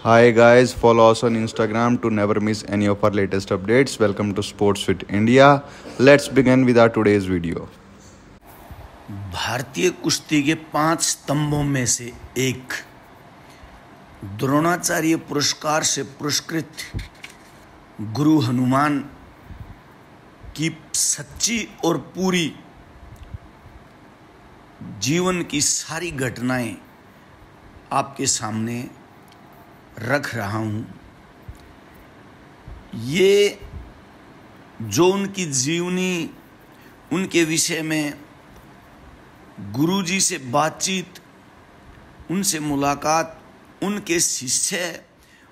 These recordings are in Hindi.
Hi guys, follow us on Instagram to never miss any of our latest updates. Welcome to Sports Fit India. Let's begin with our today's video. भारतीय कुश्ती के पांच स्तंभों में से एक द्रोणाचार्य पुरस्कार से पुरस्कृत गुरु हनुमान की सच्ची और पूरी जीवन की सारी घटनाएं आपके सामने रख रहा हूँ ये जो उनकी जीवनी उनके विषय में गुरुजी से बातचीत उनसे मुलाकात उनके शिष्य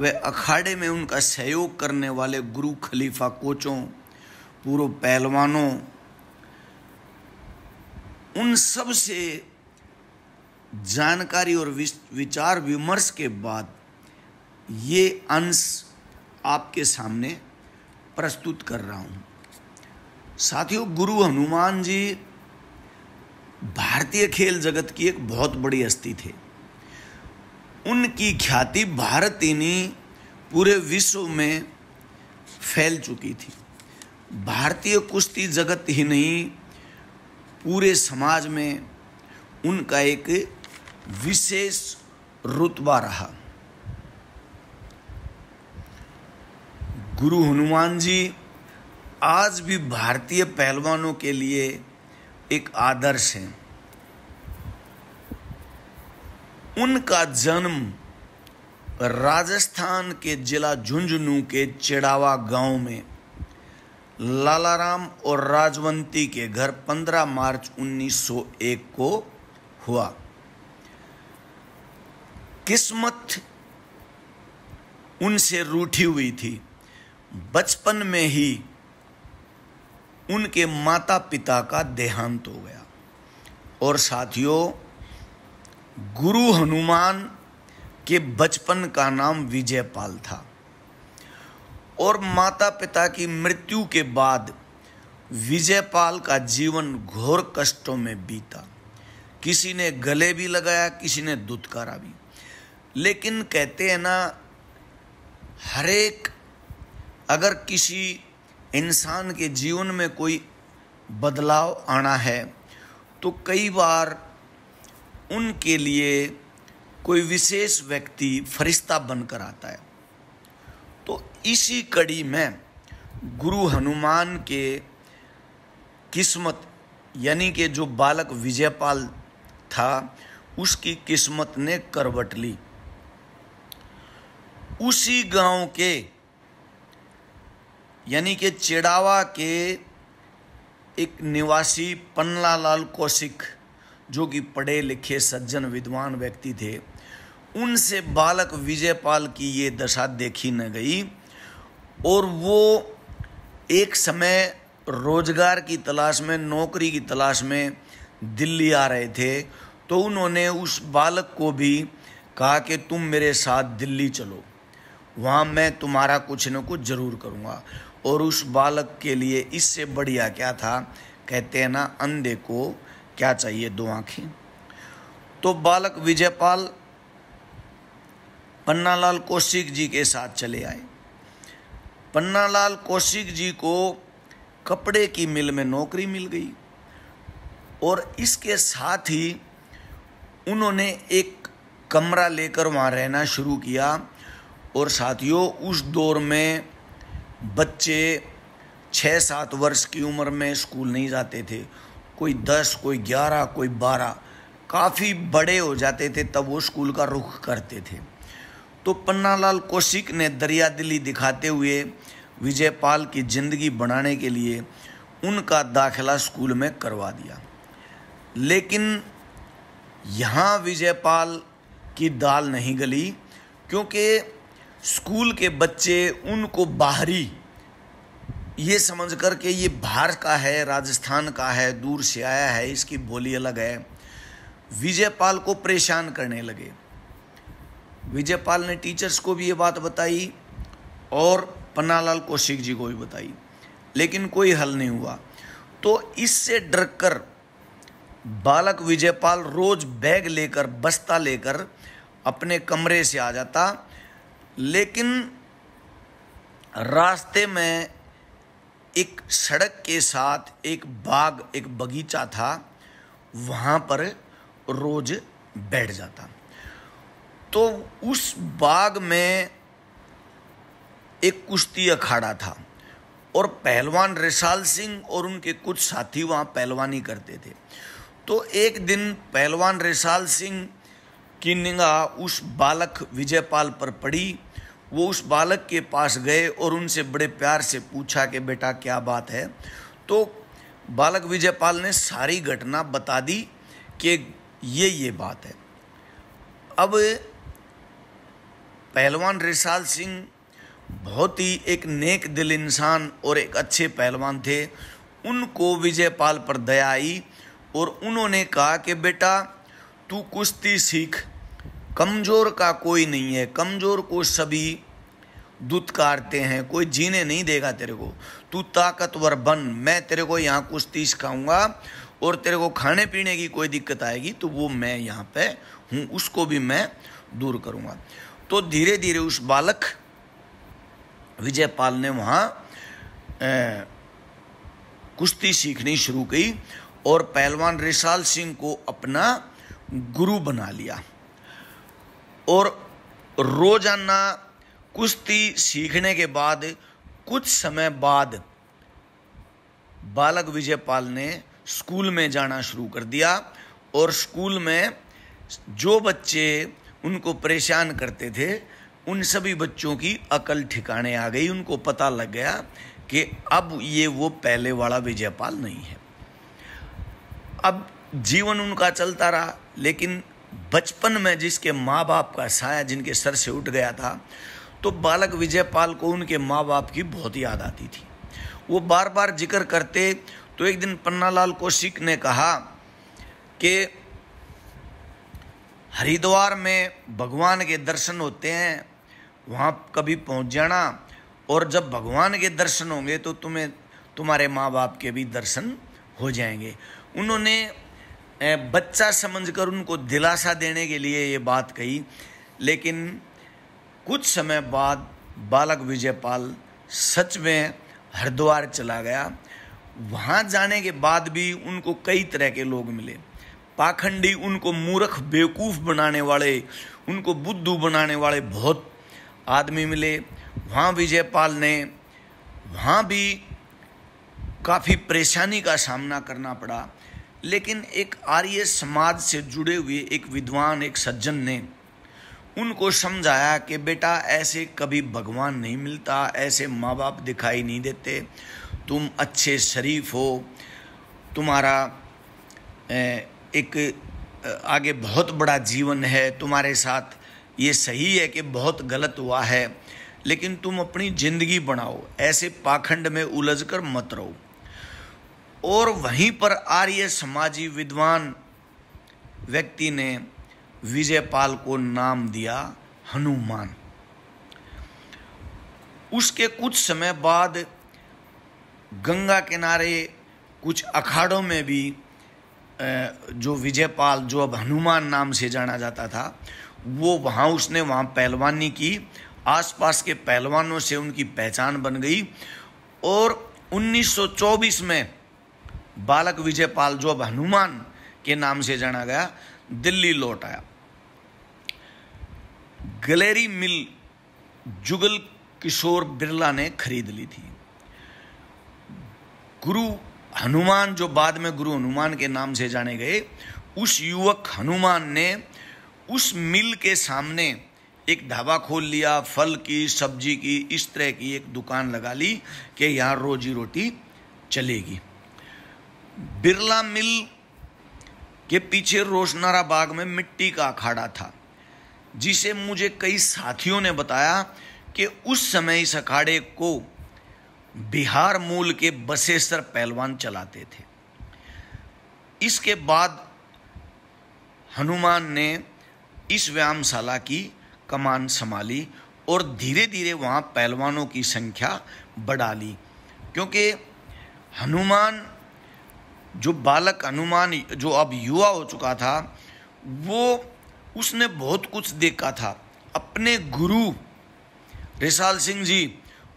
व अखाड़े में उनका सहयोग करने वाले गुरु खलीफा कोचों पूर्व पहलवानों उन सब से जानकारी और विचार विमर्श के बाद ये अंश आपके सामने प्रस्तुत कर रहा हूँ साथियों गुरु हनुमान जी भारतीय खेल जगत की एक बहुत बड़ी हस्ती थे उनकी ख्याति भारत इन्हीं पूरे विश्व में फैल चुकी थी भारतीय कुश्ती जगत ही नहीं पूरे समाज में उनका एक विशेष रुतबा रहा गुरु हनुमान जी आज भी भारतीय पहलवानों के लिए एक आदर्श हैं उनका जन्म राजस्थान के जिला झुंझुनू के चिड़ावा गांव में लालाराम और राजवंती के घर 15 मार्च 1901 को हुआ किस्मत उनसे रूठी हुई थी बचपन में ही उनके माता पिता का देहांत हो गया और साथियों गुरु हनुमान के बचपन का नाम विजयपाल था और माता पिता की मृत्यु के बाद विजयपाल का जीवन घोर कष्टों में बीता किसी ने गले भी लगाया किसी ने दुत्कारा भी लेकिन कहते हैं ना हरेक अगर किसी इंसान के जीवन में कोई बदलाव आना है तो कई बार उनके लिए कोई विशेष व्यक्ति फरिश्ता बनकर आता है तो इसी कड़ी में गुरु हनुमान के किस्मत यानी कि जो बालक विजयपाल था उसकी किस्मत ने करवट ली उसी गांव के यानी कि चिड़ावा के एक निवासी पन्ना लाल कौशिक जो कि पढ़े लिखे सज्जन विद्वान व्यक्ति थे उनसे बालक विजयपाल की ये दशा देखी न गई और वो एक समय रोजगार की तलाश में नौकरी की तलाश में दिल्ली आ रहे थे तो उन्होंने उस बालक को भी कहा कि तुम मेरे साथ दिल्ली चलो वहाँ मैं तुम्हारा कुछ न कुछ ज़रूर करूँगा और उस बालक के लिए इससे बढ़िया क्या था कहते हैं ना अंधे को क्या चाहिए दो आँखें तो बालक विजयपाल पन्नालाल कौशिक जी के साथ चले आए पन्नालाल कौशिक जी को कपड़े की मिल में नौकरी मिल गई और इसके साथ ही उन्होंने एक कमरा लेकर वहाँ रहना शुरू किया और साथियों उस दौर में बच्चे छः सात वर्ष की उम्र में स्कूल नहीं जाते थे कोई दस कोई ग्यारह कोई बारह काफ़ी बड़े हो जाते थे तब वो स्कूल का रुख करते थे तो पन्नालाल कौशिक ने दरिया दिली दिखाते हुए विजयपाल की ज़िंदगी बनाने के लिए उनका दाखिला स्कूल में करवा दिया लेकिन यहाँ विजयपाल की दाल नहीं गली क्योंकि स्कूल के बच्चे उनको बाहरी ये समझ कर के ये बाहर का है राजस्थान का है दूर से आया है इसकी बोली अलग है विजयपाल को परेशान करने लगे विजयपाल ने टीचर्स को भी ये बात बताई और पन्नालाल कौशिक जी को भी बताई लेकिन कोई हल नहीं हुआ तो इससे डर कर बालक विजयपाल रोज बैग लेकर बस्ता लेकर अपने कमरे से आ जाता लेकिन रास्ते में एक सड़क के साथ एक बाग एक बगीचा था वहाँ पर रोज़ बैठ जाता तो उस बाग में एक कुश्ती अखाड़ा था और पहलवान रिसाल सिंह और उनके कुछ साथी वहाँ पहलवानी करते थे तो एक दिन पहलवान रिसाल सिंह की निगाह उस बालक विजयपाल पर पड़ी वो उस बालक के पास गए और उनसे बड़े प्यार से पूछा कि बेटा क्या बात है तो बालक विजयपाल ने सारी घटना बता दी कि ये ये बात है अब पहलवान रिसाल सिंह बहुत ही एक नेक दिल इंसान और एक अच्छे पहलवान थे उनको विजयपाल पर दया आई और उन्होंने कहा कि बेटा तू कुश्ती सीख कमज़ोर का कोई नहीं है कमज़ोर को सभी दुत्कारते हैं कोई जीने नहीं देगा तेरे को तू ताकतवर बन मैं तेरे को यहाँ कुश्ती सिखाऊंगा और तेरे को खाने पीने की कोई दिक्कत आएगी तो वो मैं यहाँ पे हूँ उसको भी मैं दूर करूँगा तो धीरे धीरे उस बालक विजय पाल ने वहाँ कुश्ती सीखनी शुरू की और पहलवान रिशाल सिंह को अपना गुरु बना लिया और रोजाना कुश्ती सीखने के बाद कुछ समय बाद बालक विजयपाल ने स्कूल में जाना शुरू कर दिया और स्कूल में जो बच्चे उनको परेशान करते थे उन सभी बच्चों की अकल ठिकाने आ गई उनको पता लग गया कि अब ये वो पहले वाला विजयपाल नहीं है अब जीवन उनका चलता रहा लेकिन बचपन में जिसके माँ बाप का साया जिनके सर से उठ गया था तो बालक विजय पाल को उनके माँ बाप की बहुत याद आती थी वो बार बार जिक्र करते तो एक दिन पन्नालाल कौशिक ने कहा कि हरिद्वार में भगवान के दर्शन होते हैं वहाँ कभी पहुँच जाना और जब भगवान के दर्शन होंगे तो तुम्हें तुम्हारे माँ बाप के भी दर्शन हो जाएंगे उन्होंने बच्चा समझकर उनको दिलासा देने के लिए ये बात कही लेकिन कुछ समय बाद बालक विजयपाल सच में हरिद्वार चला गया वहाँ जाने के बाद भी उनको कई तरह के लोग मिले पाखंडी उनको मूर्ख बेवकूफ़ बनाने वाले उनको बुद्धू बनाने वाले बहुत आदमी मिले वहाँ विजयपाल ने वहाँ भी काफ़ी परेशानी का सामना करना पड़ा लेकिन एक आर्य समाज से जुड़े हुए एक विद्वान एक सज्जन ने उनको समझाया कि बेटा ऐसे कभी भगवान नहीं मिलता ऐसे माँ बाप दिखाई नहीं देते तुम अच्छे शरीफ हो तुम्हारा एक आगे बहुत बड़ा जीवन है तुम्हारे साथ ये सही है कि बहुत गलत हुआ है लेकिन तुम अपनी ज़िंदगी बनाओ ऐसे पाखंड में उलझ कर मत रहो और वहीं पर आर्य समाजी विद्वान व्यक्ति ने विजयपाल को नाम दिया हनुमान उसके कुछ समय बाद गंगा किनारे कुछ अखाड़ों में भी जो विजयपाल जो अब हनुमान नाम से जाना जाता था वो वहाँ उसने वहाँ पहलवानी की आसपास के पहलवानों से उनकी पहचान बन गई और 1924 में बालक विजयपाल जो अब हनुमान के नाम से जाना गया दिल्ली लौट आया गलेरी मिल जुगल किशोर बिरला ने खरीद ली थी गुरु हनुमान जो बाद में गुरु हनुमान के नाम से जाने गए उस युवक हनुमान ने उस मिल के सामने एक ढाबा खोल लिया फल की सब्जी की इस तरह की एक दुकान लगा ली कि यहाँ रोजी रोटी चलेगी बिरला मिल के पीछे रोशनारा बाग में मिट्टी का अखाड़ा था जिसे मुझे कई साथियों ने बताया कि उस समय इस अखाड़े को बिहार मूल के बसेसर पहलवान चलाते थे इसके बाद हनुमान ने इस व्यायामशाला की कमान संभाली और धीरे धीरे वहाँ पहलवानों की संख्या बढ़ा ली क्योंकि हनुमान जो बालक हनुमान जो अब युवा हो चुका था वो उसने बहुत कुछ देखा था अपने गुरु रिसाल सिंह जी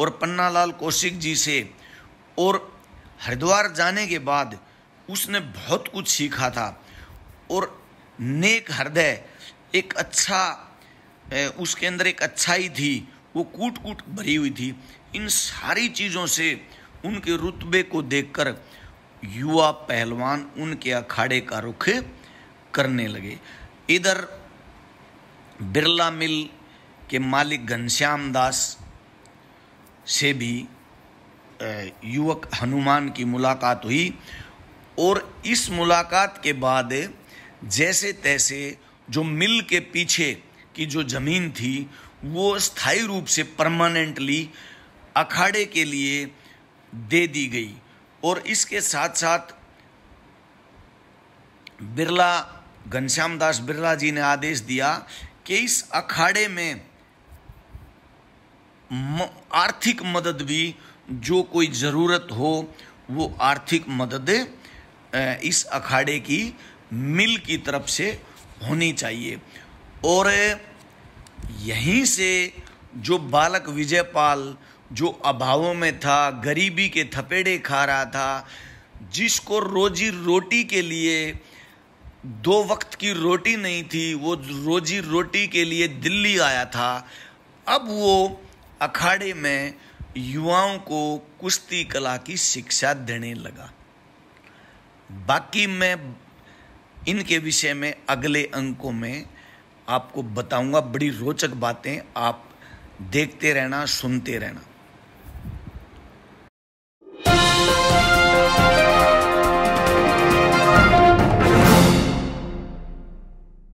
और पन्नालाल कौशिक जी से और हरिद्वार जाने के बाद उसने बहुत कुछ सीखा था और नेक हृदय एक अच्छा उसके अंदर एक अच्छाई थी वो कूट कूट भरी हुई थी इन सारी चीज़ों से उनके रुतबे को देखकर युवा पहलवान उनके अखाड़े का रुख करने लगे इधर बिरला मिल के मालिक घनश्याम दास से भी युवक हनुमान की मुलाकात हुई और इस मुलाकात के बाद जैसे तैसे जो मिल के पीछे की जो ज़मीन थी वो स्थायी रूप से परमानेंटली अखाड़े के लिए दे दी गई और इसके साथ साथ बिरला घनश्याम दास बिरला जी ने आदेश दिया कि इस अखाड़े में आर्थिक मदद भी जो कोई ज़रूरत हो वो आर्थिक मदद इस अखाड़े की मिल की तरफ से होनी चाहिए और यहीं से जो बालक विजयपाल जो अभावों में था गरीबी के थपेड़े खा रहा था जिसको रोजी रोटी के लिए दो वक्त की रोटी नहीं थी वो रोजी रोटी के लिए दिल्ली आया था अब वो अखाड़े में युवाओं को कुश्ती कला की शिक्षा देने लगा बाकी मैं इनके विषय में अगले अंकों में आपको बताऊंगा बड़ी रोचक बातें आप देखते रहना सुनते रहना